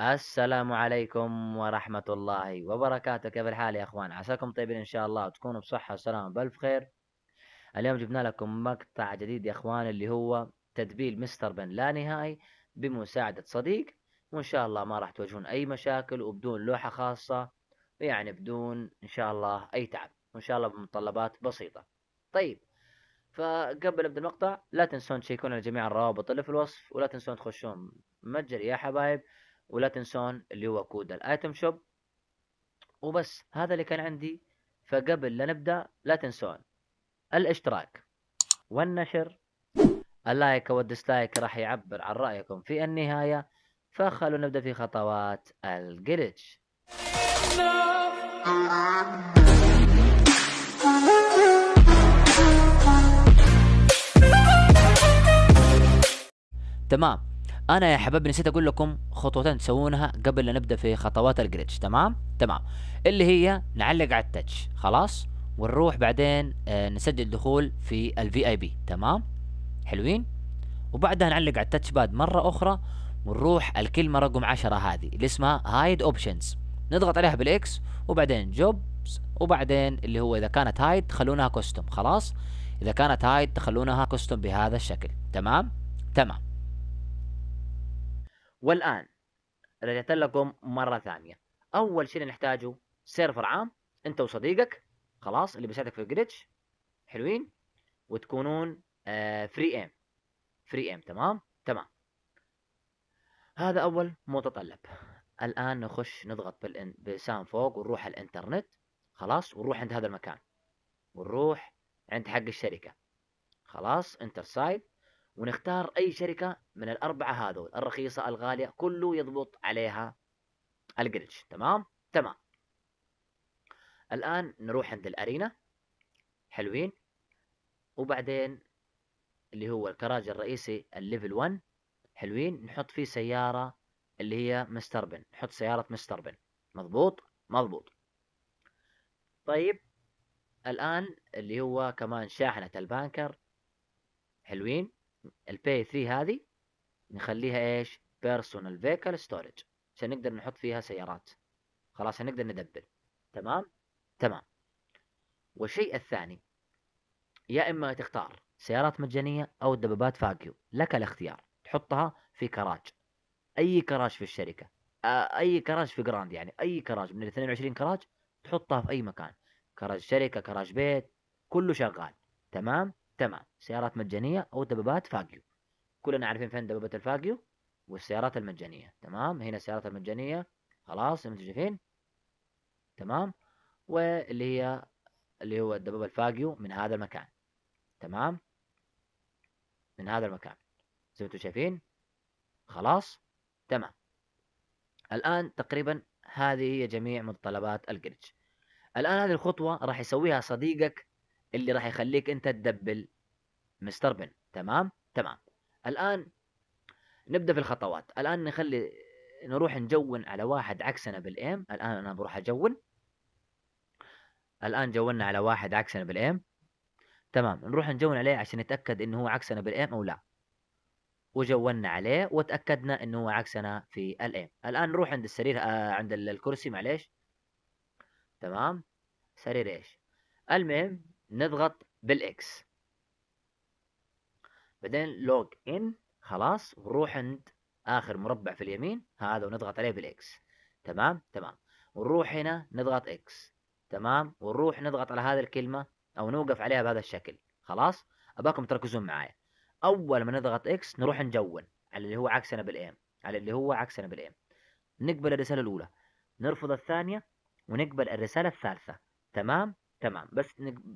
السلام عليكم ورحمة الله وبركاته كيف الحال يا اخوان عساكم طيبين ان شاء الله وتكونوا بصحة وسلامة بألف خير اليوم جبنا لكم مقطع جديد يا اخوان اللي هو تدبيل مستر بن لا نهائي بمساعدة صديق وان شاء الله ما راح تواجهون اي مشاكل وبدون لوحة خاصة يعني بدون ان شاء الله اي تعب وان شاء الله بمتطلبات بسيطة طيب فقبل ابدا المقطع لا تنسون تشيكون على جميع الروابط اللي في الوصف ولا تنسون تخشون متجري يا حبايب ولا تنسون اللي هو كود الايتم شوب وبس هذا اللي كان عندي فقبل لا نبدا لا تنسون الاشتراك والنشر اللايك والديسلايك راح يعبر عن رايكم في النهايه فخلونا نبدا في خطوات الجلتش تمام انا يا حباب نسيت اقول لكم خطوتين تسوونها قبل لا نبدا في خطوات الجريتش تمام تمام اللي هي نعلق على التتش خلاص ونروح بعدين آه، نسجل دخول في الفي اي بي تمام حلوين وبعدها نعلق على التتش باد مره اخرى ونروح الكلمه رقم 10 هذه اللي اسمها هايد اوبشنز نضغط عليها بالاكس وبعدين جوبز وبعدين اللي هو اذا كانت هايد تخلونها كوستوم خلاص اذا كانت هايد تخلونها كوستوم بهذا الشكل تمام تمام والآن رجعت لكم مرة ثانية أول شيء نحتاجه سيرفر عام أنت وصديقك خلاص اللي بيساعدك في الجلتش حلوين وتكونون آه فري ايم فري ايم تمام تمام هذا أول متطلب الآن نخش نضغط بالإن... بسام فوق ونروح على الإنترنت خلاص ونروح عند هذا المكان ونروح عند حق الشركة خلاص انتر سايد ونختار اي شركه من الاربعه هذول الرخيصه الغاليه كله يضبط عليها الجلتش تمام تمام الان نروح عند الارينا حلوين وبعدين اللي هو الكراج الرئيسي الليفل 1 حلوين نحط فيه سياره اللي هي مستر بن نحط سياره مستر بن مضبوط مضبوط طيب الان اللي هو كمان شاحنه البانكر حلوين البي 3 هذه نخليها ايش بيرسونال فيكل ستورج عشان نقدر نحط فيها سيارات خلاص نقدر ندبر تمام تمام والشيء الثاني يا اما تختار سيارات مجانيه او دبابات فاكيو لك الاختيار تحطها في كراج اي كراج في الشركه آه، اي كراج في جراند يعني اي كراج من ال 22 كراج تحطها في اي مكان كراج شركه كراج بيت كله شغال تمام تمام سيارات مجانيه او دبابات فاجيو كلنا عارفين فين دبابه الفاجيو والسيارات المجانيه تمام هنا السيارات المجانيه خلاص انتم شايفين تمام واللي هي اللي هو الدبابه الفاجيو من هذا المكان تمام من هذا المكان زي ما انتم شايفين خلاص تمام الآن تقريبا هذه هي جميع متطلبات الجريتش الآن هذه الخطوة راح يسويها صديقك اللي راح يخليك انت تدبل مستر بن تمام تمام الان نبدا في الخطوات الان نخلي نروح نجون على واحد عكسنا بالايم الان انا بروح اجون الان جونا على واحد عكسنا بالايم تمام نروح نجون عليه عشان نتاكد انه هو عكسنا بالايم او لا وجونا عليه وتاكدنا انه هو عكسنا في الايم الان نروح عند السرير آه عند الكرسي معليش تمام سرير ايش المهم نضغط بالاكس بعدين لوج ان خلاص ونروح عند اخر مربع في اليمين هذا ونضغط عليه بالاكس تمام تمام ونروح هنا نضغط اكس تمام ونروح نضغط على هذه الكلمه او نوقف عليها بهذا الشكل خلاص اباكم تركزون معايا اول ما نضغط اكس نروح نجون على اللي هو عكسنا بالايم على اللي هو عكسنا بالايم نقبل الرساله الاولى نرفض الثانيه ونقبل الرساله الثالثه تمام تمام بس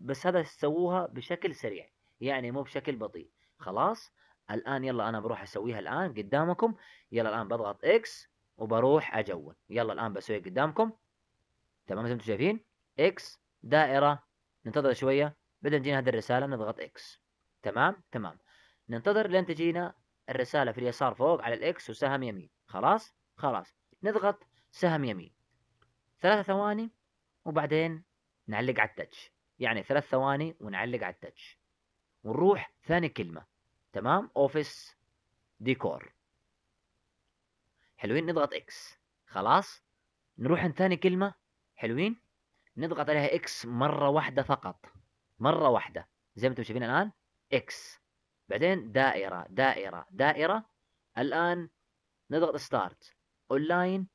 بس هذا سووها بشكل سريع يعني مو بشكل بطيء خلاص الان يلا انا بروح اسويها الان قدامكم يلا الان بضغط اكس وبروح اجول يلا الان بسويها قدامكم تمام زي ما انتم شايفين اكس دائره ننتظر شويه بعدين تجينا هذه الرساله نضغط اكس تمام تمام ننتظر لين تجينا الرساله في اليسار فوق على الاكس وسهم يمين خلاص خلاص نضغط سهم يمين ثلاثة ثواني وبعدين نعلق على التاتش يعني ثلاث ثواني ونعلق على التاتش ونروح ثاني كلمة تمام اوفيس ديكور حلوين نضغط اكس خلاص نروح ثاني كلمة حلوين نضغط عليها اكس مرة واحدة فقط مرة واحدة زي ما انتم شايفين الان اكس بعدين دائرة دائرة دائرة الان نضغط ستارت اونلاين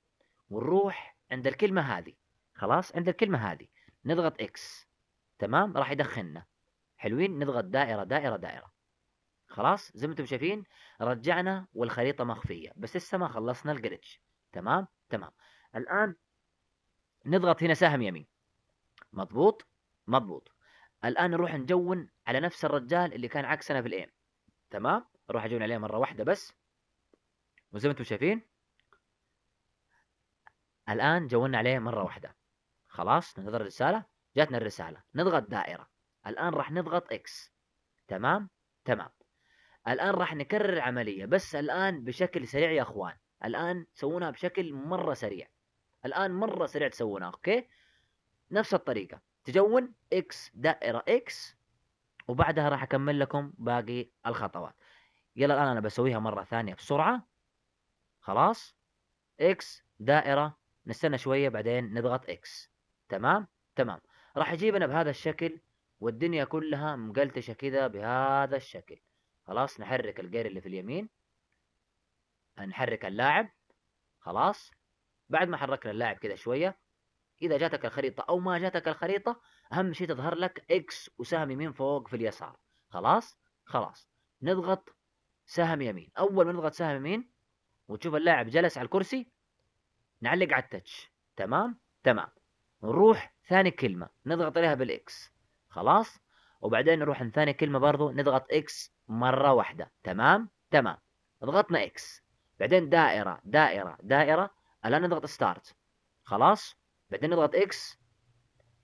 ونروح عند الكلمة هذه خلاص عند الكلمة هذه نضغط اكس تمام راح يدخلنا حلوين نضغط دائرة دائرة دائرة خلاص زي ما انتم شايفين رجعنا والخريطة مخفية بس لسه ما خلصنا الجلتش تمام تمام الآن نضغط هنا سهم يمين مضبوط مضبوط الآن نروح نجون على نفس الرجال اللي كان عكسنا في الايم تمام نروح اجون عليه مرة واحدة بس وزي ما انتم شايفين الآن جونا عليه مرة واحدة خلاص ننتظر الرسالة جاتنا الرسالة نضغط دائرة الآن راح نضغط إكس تمام تمام الآن راح نكرر العملية بس الآن بشكل سريع يا أخوان الآن سوونها بشكل مرة سريع الآن مرة سريع تسوونها أوكي نفس الطريقة تجون إكس دائرة إكس وبعدها راح أكمل لكم باقي الخطوات يلا الآن أنا بسويها مرة ثانية بسرعة خلاص إكس دائرة نستنى شوية بعدين نضغط إكس تمام تمام راح يجيبنا بهذا الشكل والدنيا كلها مقلتشة كده بهذا الشكل خلاص نحرك الجير اللي في اليمين نحرك اللاعب خلاص بعد ما حركنا اللاعب كده شوية إذا جاتك الخريطة أو ما جاتك الخريطة أهم شيء تظهر لك إكس وسهم يمين فوق في اليسار خلاص خلاص نضغط سهم يمين أول ما نضغط سهم يمين وتشوف اللاعب جلس على الكرسي نعلق على التتش تمام تمام نروح ثاني كلمة نضغط عليها بالاكس خلاص وبعدين نروح ثاني كلمة برضو نضغط اكس مرة واحدة تمام تمام ضغطنا اكس بعدين دائرة دائرة دائرة الان نضغط ستارت خلاص بعدين نضغط اكس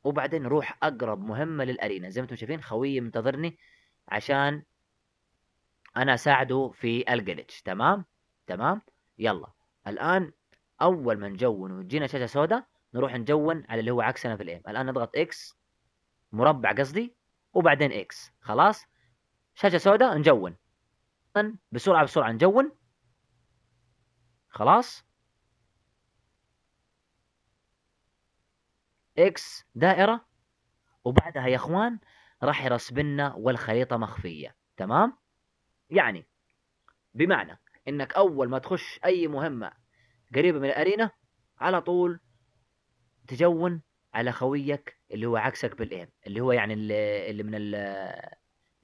وبعدين نروح اقرب مهمة للارينا زي ما انتم شايفين خويي منتظرني عشان انا اساعده في الجلتش تمام تمام يلا الان اول ما نجون ونجينا شاشة سوداء نروح نجون على اللي هو عكسنا في الايم الان نضغط اكس مربع قصدي وبعدين اكس خلاص شاشه سوداء نجون بسرعه بسرعه نجون خلاص اكس دائره وبعدها يا اخوان راح يرسبنا والخريطه مخفيه تمام يعني بمعنى انك اول ما تخش اي مهمه قريبه من الارينا على طول تجون على خويك اللي هو عكسك بالايم اللي هو يعني اللي من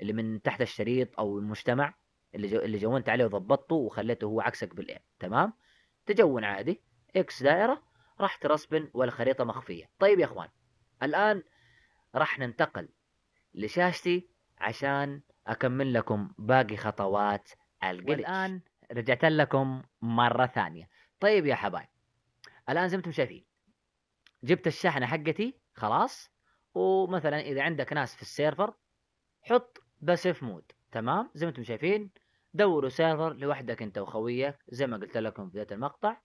اللي من تحت الشريط او المجتمع اللي جو اللي جونت عليه وضبطته وخليته هو عكسك بالايم تمام تجون عادي اكس دائره راح ترسبن والخريطه مخفيه طيب يا اخوان الان راح ننتقل لشاشتي عشان اكمل لكم باقي خطوات الجلتش والان رجعت لكم مره ثانيه طيب يا حبايب الان زي ما انتم شايفين جبت الشحنه حقتي خلاص ومثلا اذا عندك ناس في السيرفر حط باسيف مود تمام زي ما انتم شايفين دوروا سيرفر لوحدك انت وخويك زي ما قلت لكم في بدايه المقطع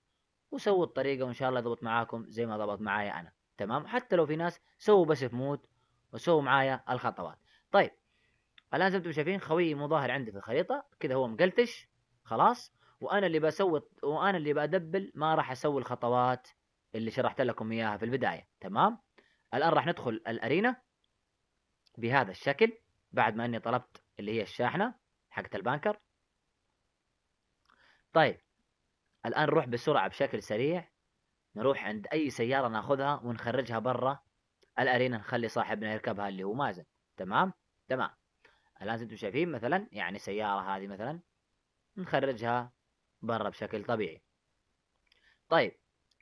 وسووا الطريقه وان شاء الله ضبط معاكم زي ما ضبط معايا انا تمام حتى لو في ناس سووا باسيف مود وسووا معايا الخطوات طيب الان زي ما انتم شايفين خويي مو ظاهر عندي في الخريطه كذا هو مقلتش خلاص وانا اللي بسوي وانا اللي بدبل ما راح اسوي الخطوات اللي شرحت لكم اياها في البدايه تمام الان راح ندخل الارينا بهذا الشكل بعد ما اني طلبت اللي هي الشاحنه حقت البانكر طيب الان نروح بسرعه بشكل سريع نروح عند اي سياره ناخذها ونخرجها برا الارينا نخلي صاحبنا يركبها اللي هو مازن تمام تمام الان انتم شايفين مثلا يعني سياره هذه مثلا نخرجها برا بشكل طبيعي طيب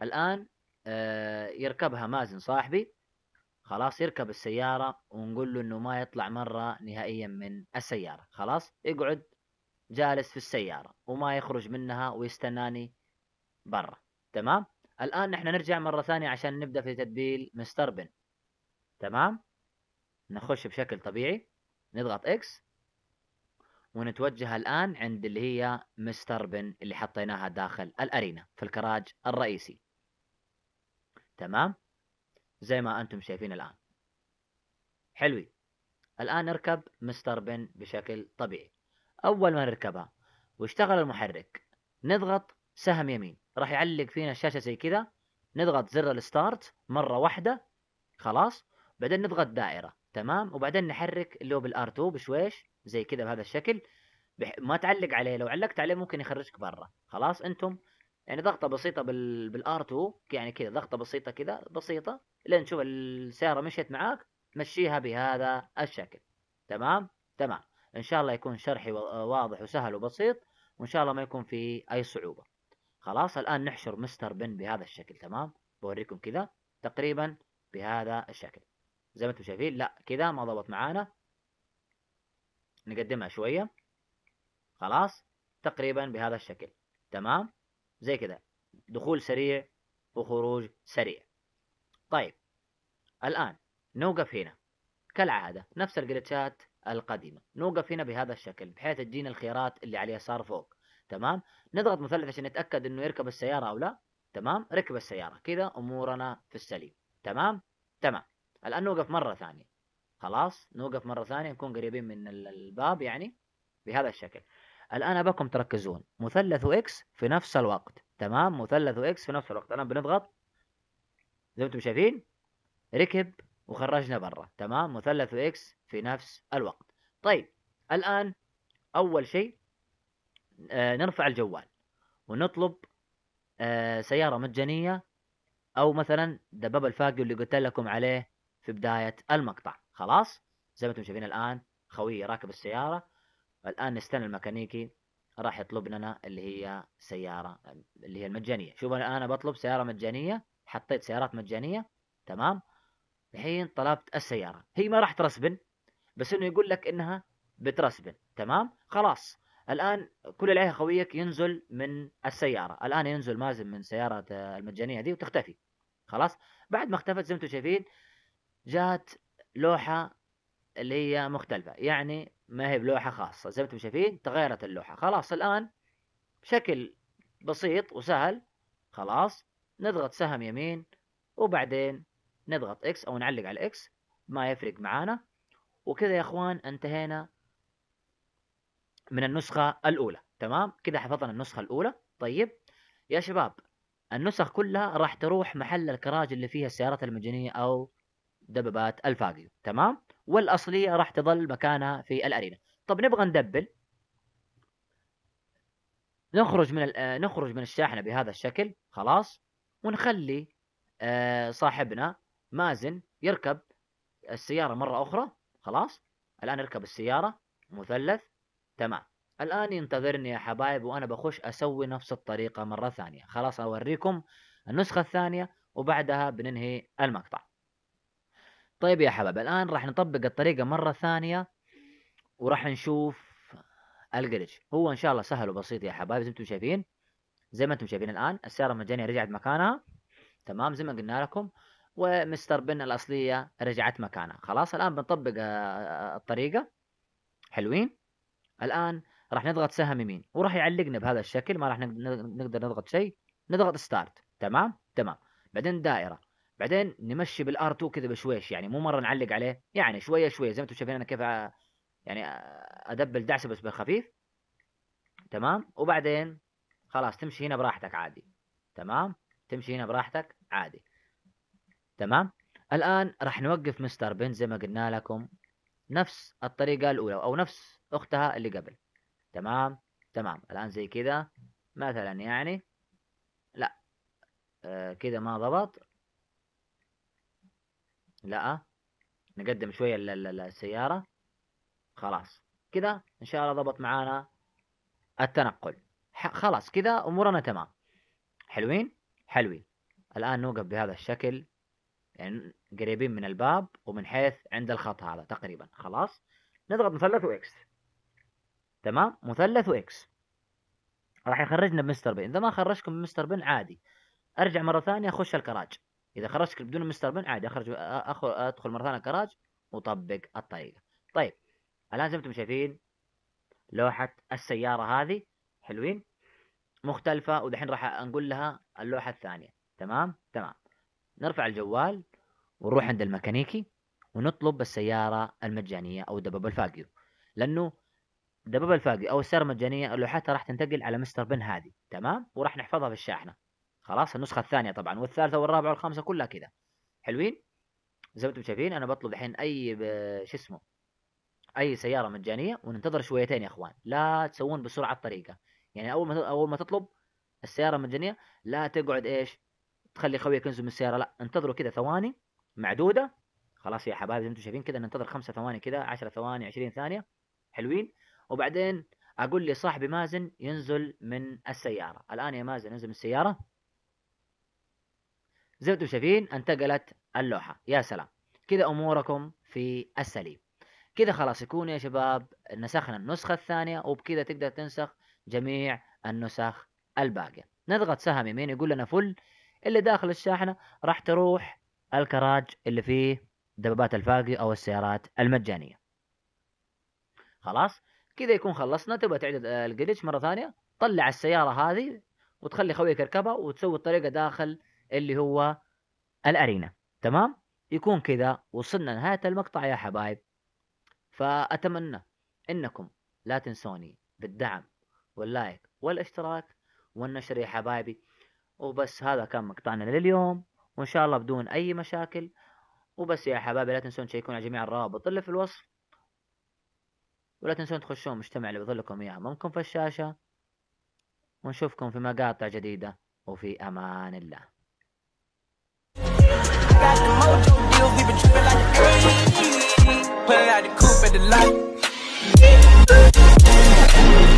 الان آه، يركبها مازن صاحبي خلاص يركب السيارة ونقول له انه ما يطلع مرة نهائيا من السيارة خلاص يقعد جالس في السيارة وما يخرج منها ويستناني برا تمام الآن نحن نرجع مرة ثانية عشان نبدأ في تتبيل مستر بن تمام نخش بشكل طبيعي نضغط اكس ونتوجه الآن عند اللي هي مستر بن اللي حطيناها داخل الأرينا في الكراج الرئيسي تمام زي ما انتم شايفين الان حلوين الان نركب مستر بن بشكل طبيعي اول ما نركبها واشتغل المحرك نضغط سهم يمين راح يعلق فينا الشاشه زي كذا نضغط زر الستارت مره واحده خلاص بعدين نضغط دائره تمام وبعدين نحرك اللي هو بالار 2 بشويش زي كذا بهذا الشكل ما تعلق عليه لو علقت عليه ممكن يخرجك برا خلاص انتم يعني ضغطه بسيطه بال... بالار 2 يعني كذا ضغطه بسيطه كذا بسيطه لين تشوف السياره مشيت معاك تمشيها بهذا الشكل تمام تمام ان شاء الله يكون شرحي واضح وسهل وبسيط وان شاء الله ما يكون في اي صعوبه خلاص الان نحشر مستر بن بهذا الشكل تمام بوريكم كذا تقريبا بهذا الشكل زي ما انتم شايفين لا كذا ما ضبط معانا نقدمها شويه خلاص تقريبا بهذا الشكل تمام زي كده دخول سريع وخروج سريع طيب الآن نوقف هنا كالعادة نفس الجلتشات القديمة نوقف هنا بهذا الشكل بحيث تجينا الخيارات اللي على اليسار فوق تمام نضغط مثلث عشان نتأكد انه يركب السيارة او لا تمام ركب السيارة كذا امورنا في السليم تمام تمام الان نوقف مرة ثانية خلاص نوقف مرة ثانية نكون قريبين من الباب يعني بهذا الشكل الآن أباكم تركزون مثلث وإكس في نفس الوقت تمام مثلث وإكس في نفس الوقت الآن بنضغط زي ما أنتم شايفين ركب وخرجنا برا تمام مثلث وإكس في نفس الوقت طيب الآن أول شيء آه، نرفع الجوال ونطلب آه، سيارة مجانية أو مثلا دباب الفاقي اللي قلت لكم عليه في بداية المقطع خلاص زي ما أنتم شايفين الآن خويي راكب السيارة الآن نستنى الميكانيكي راح يطلب لنا اللي هي سيارة اللي هي المجانية شوف أنا, أنا بطلب سيارة مجانية حطيت سيارات مجانية تمام الحين طلبت السيارة هي ما راح ترسبن بس انه يقول لك انها بترسبن تمام خلاص الان كل اللي خويك ينزل من السيارة الان ينزل مازن من سيارة المجانية دي وتختفي خلاص بعد ما اختفت زي ما انتم شايفين جات لوحة اللي هي مختلفة يعني ما هي بلوحة خاصة زي ما انتم شايفين تغيرت اللوحة خلاص الآن بشكل بسيط وسهل خلاص نضغط سهم يمين وبعدين نضغط اكس او نعلق على اكس ما يفرق معانا وكذا يا اخوان انتهينا من النسخة الاولى تمام كذا حفظنا النسخة الاولى طيب يا شباب النسخ كلها راح تروح محل الكراج اللي فيها السيارات المجانية او دبابات الفاجيو تمام والاصليه راح تظل مكانها في الارينا طب نبغى ندبل نخرج من آه، نخرج من الشاحنه بهذا الشكل خلاص ونخلي آه، صاحبنا مازن يركب السياره مره اخرى خلاص الان اركب السياره مثلث تمام الان ينتظرني يا حبايب وانا بخش اسوي نفس الطريقه مره ثانيه خلاص اوريكم النسخه الثانيه وبعدها بننهي المقطع طيب يا حبايب الان راح نطبق الطريقه مره ثانيه وراح نشوف الجلج هو ان شاء الله سهل وبسيط يا حبايب زي ما انتم شايفين زي ما انتم شايفين الان السياره المجانيه رجعت مكانها تمام زي ما قلنا لكم ومستر بن الاصليه رجعت مكانها خلاص الان بنطبق آه، آه، الطريقه حلوين الان راح نضغط سهم يمين وراح يعلقنا بهذا الشكل ما راح نقدر نضغط شيء نضغط ستارت تمام تمام بعدين دائره بعدين نمشي بالار 2 كذا بشويش يعني مو مره نعلق عليه يعني شويه شويه زي ما انتم شايفين انا كيف يعني ادبل دعسه بس بالخفيف تمام وبعدين خلاص تمشي هنا براحتك عادي تمام تمشي هنا براحتك عادي تمام الان راح نوقف مستر بن زي ما قلنا لكم نفس الطريقه الاولى او نفس اختها اللي قبل تمام تمام الان زي كذا مثلا يعني لا آه كذا ما ضبط لا نقدم شوية السيارة خلاص كذا إن شاء الله ضبط معانا التنقل خلاص كذا أمورنا تمام حلوين حلوين الآن نوقف بهذا الشكل يعني قريبين من الباب ومن حيث عند الخط هذا تقريبا خلاص نضغط مثلث وإكس تمام مثلث وإكس راح يخرجنا بمستر بن إذا ما خرجكم بمستر بن عادي أرجع مرة ثانية أخش الكراج اذا خرجت بدون مستر بن عادي اخرج ادخل مره ثانيه كراج واطبق الطريقه طيب الان زي ما انتم شايفين لوحه السياره هذه حلوين مختلفه ودحين راح نقول لها اللوحه الثانيه تمام تمام نرفع الجوال ونروح عند الميكانيكي ونطلب السياره المجانيه او دباب الفاقيو لانه دباب الفاجيو او السياره المجانيه لوحتها راح تنتقل على مستر بن هذه تمام وراح نحفظها في الشاحنه خلاص النسخه الثانيه طبعا والثالثه والرابعه والخامسه كلها كذا حلوين زي ما انتم شايفين انا بطلب الحين اي شو اسمه اي سياره مجانيه وننتظر شويتين يا اخوان لا تسوون بسرعه الطريقه يعني اول ما اول ما تطلب السياره مجانيه لا تقعد ايش تخلي خويك ينزل من السياره لا انتظروا كذا ثواني معدوده خلاص يا حبايبي زي ما انتم شايفين كذا ننتظر خمسة ثواني كذا 10 ثواني 20 ثانيه حلوين وبعدين اقول لصاحبي مازن ينزل من السياره الان يا مازن انزل من السياره انتم شايفين انتقلت اللوحة يا سلام كذا أموركم في السليم كذا خلاص يكون يا شباب نسخنا النسخة الثانية وبكذا تقدر تنسخ جميع النسخ الباقية نضغط سهم يمين يقول لنا فل اللي داخل الشاحنة راح تروح الكراج اللي فيه دبابات الفاقي أو السيارات المجانية خلاص كذا يكون خلصنا تبغى تعيد الجلتش مرة ثانية طلع السيارة هذه وتخلي خويك يركبها وتسوي الطريقة داخل اللي هو الارينا تمام يكون كذا وصلنا لنهايه المقطع يا حبايب فاتمنى انكم لا تنسوني بالدعم واللايك والاشتراك والنشر يا حبايبي وبس هذا كان مقطعنا لليوم وان شاء الله بدون اي مشاكل وبس يا حبايبي لا تنسون تشيكون على جميع الروابط اللي في الوصف ولا تنسون تخشون مجتمع اللي بظلكم اياه ممكن في الشاشه ونشوفكم في مقاطع جديده وفي امان الله got the mojo deals, we been trippin' like crazy, tree. out the coupe at the light.